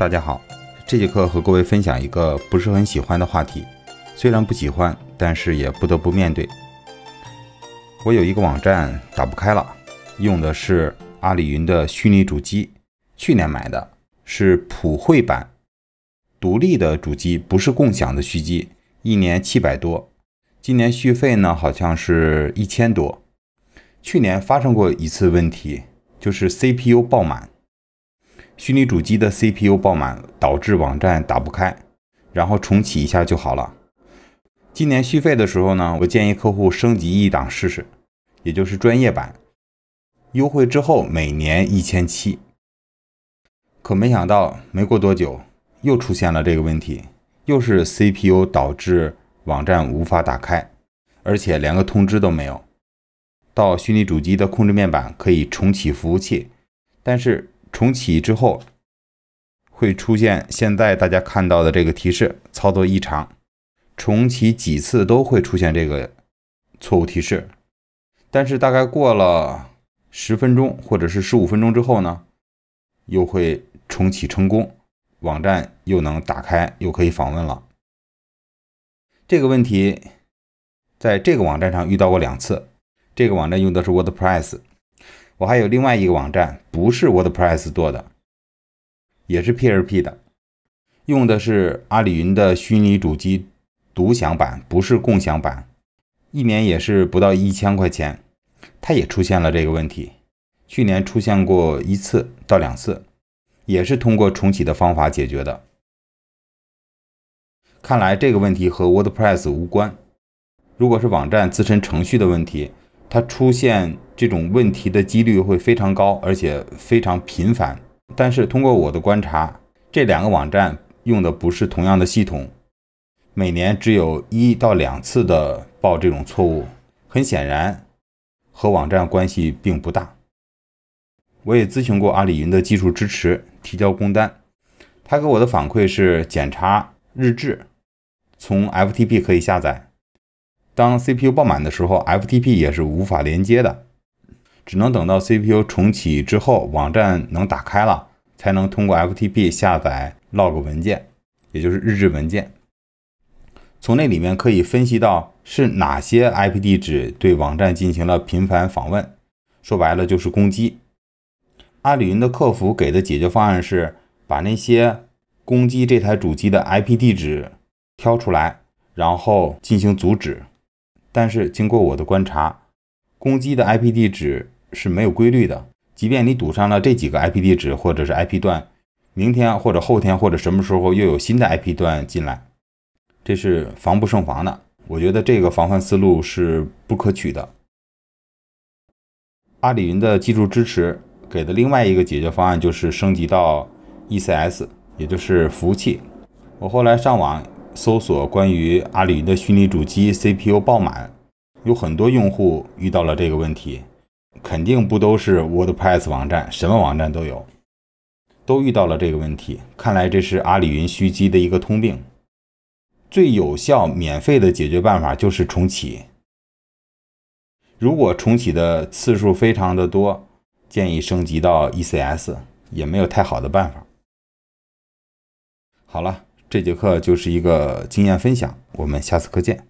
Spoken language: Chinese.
大家好，这节课和各位分享一个不是很喜欢的话题，虽然不喜欢，但是也不得不面对。我有一个网站打不开了，用的是阿里云的虚拟主机，去年买的，是普惠版，独立的主机，不是共享的虚机，一年七百多，今年续费呢好像是一千多。去年发生过一次问题，就是 CPU 爆满。虚拟主机的 CPU 爆满，导致网站打不开，然后重启一下就好了。今年续费的时候呢，我建议客户升级一档试试，也就是专业版，优惠之后每年一千七。可没想到，没过多久又出现了这个问题，又是 CPU 导致网站无法打开，而且连个通知都没有。到虚拟主机的控制面板可以重启服务器，但是。重启之后会出现现在大家看到的这个提示，操作异常，重启几次都会出现这个错误提示。但是大概过了十分钟或者是十五分钟之后呢，又会重启成功，网站又能打开，又可以访问了。这个问题在这个网站上遇到过两次，这个网站用的是 WordPress。我还有另外一个网站，不是 WordPress 做的，也是 PHP 的，用的是阿里云的虚拟主机独享版，不是共享版，一年也是不到一千块钱。它也出现了这个问题，去年出现过一次到两次，也是通过重启的方法解决的。看来这个问题和 WordPress 无关，如果是网站自身程序的问题。它出现这种问题的几率会非常高，而且非常频繁。但是通过我的观察，这两个网站用的不是同样的系统，每年只有一到两次的报这种错误，很显然和网站关系并不大。我也咨询过阿里云的技术支持，提交工单，他给我的反馈是检查日志，从 FTP 可以下载。当 CPU 爆满的时候，FTP 也是无法连接的，只能等到 CPU 重启之后，网站能打开了，才能通过 FTP 下载 log 文件，也就是日志文件。从那里面可以分析到是哪些 IP 地址对网站进行了频繁访问，说白了就是攻击。阿里云的客服给的解决方案是把那些攻击这台主机的 IP 地址挑出来，然后进行阻止。但是经过我的观察，攻击的 IP 地址是没有规律的。即便你堵上了这几个 IP 地址或者是 IP 段，明天或者后天或者什么时候又有新的 IP 段进来，这是防不胜防的。我觉得这个防范思路是不可取的。阿里云的技术支持给的另外一个解决方案就是升级到 ECS，也就是服务器。我后来上网。搜索关于阿里云的虚拟主机 CPU 爆满，有很多用户遇到了这个问题，肯定不都是 WordPress 网站，什么网站都有，都遇到了这个问题。看来这是阿里云虚机的一个通病。最有效、免费的解决办法就是重启。如果重启的次数非常的多，建议升级到 ECS，也没有太好的办法。好了。这节课就是一个经验分享，我们下次课见。